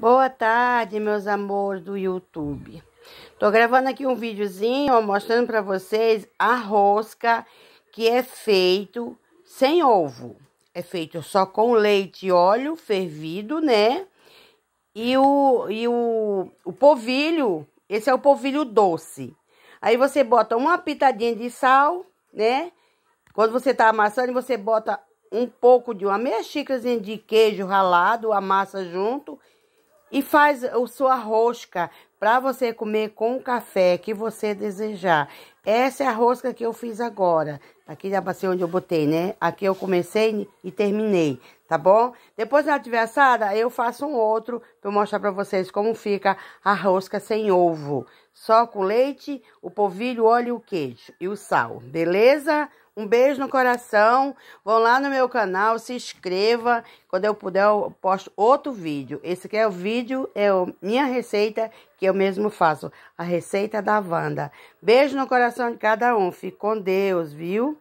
Boa tarde, meus amores do YouTube. Tô gravando aqui um videozinho mostrando para vocês a rosca que é feito sem ovo. É feito só com leite e óleo fervido, né? E o, e o, o polvilho, esse é o polvilho doce. Aí você bota uma pitadinha de sal, né? Quando você tá amassando, você bota um pouco de uma meia xícara de queijo ralado, amassa junto e faz a sua rosca para você comer com o café que você desejar. Essa é a rosca que eu fiz agora. Aqui já passei onde eu botei, né? Aqui eu comecei e terminei, tá bom? Depois ela tiver assada, eu faço um outro pra mostrar pra vocês como fica a rosca sem ovo. Só com leite, o polvilho, óleo, o queijo e o sal, beleza? Um beijo no coração. Vão lá no meu canal, se inscreva. Quando eu puder, eu posto outro vídeo. Esse aqui é o vídeo, é a minha receita que eu mesmo faço. A receita da Wanda. Beijo no coração coração de cada um. Fique com Deus, viu?